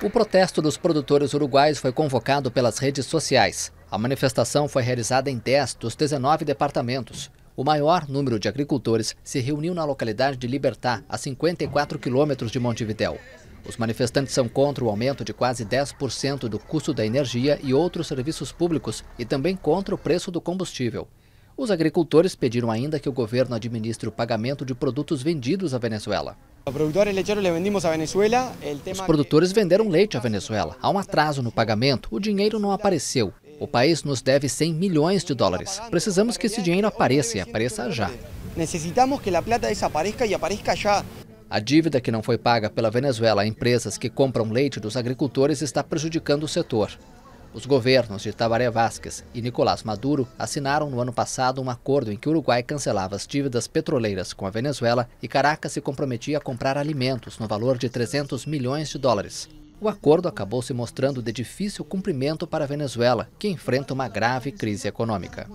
O protesto dos produtores uruguais foi convocado pelas redes sociais. A manifestação foi realizada em 10 dos 19 departamentos. O maior número de agricultores se reuniu na localidade de Libertá, a 54 quilômetros de Montevidéu. Os manifestantes são contra o aumento de quase 10% do custo da energia e outros serviços públicos e também contra o preço do combustível. Os agricultores pediram ainda que o governo administre o pagamento de produtos vendidos à Venezuela. Os produtores venderam leite à Venezuela. Há um atraso no pagamento, o dinheiro não apareceu. O país nos deve 100 milhões de dólares. Precisamos que esse dinheiro apareça e apareça já. Necessitamos que a plata desapareça e apareça já. A dívida que não foi paga pela Venezuela a empresas que compram leite dos agricultores está prejudicando o setor. Os governos de Tabaré Vázquez e Nicolás Maduro assinaram no ano passado um acordo em que o Uruguai cancelava as dívidas petroleiras com a Venezuela e Caracas se comprometia a comprar alimentos no valor de 300 milhões de dólares. O acordo acabou se mostrando de difícil cumprimento para a Venezuela, que enfrenta uma grave crise econômica.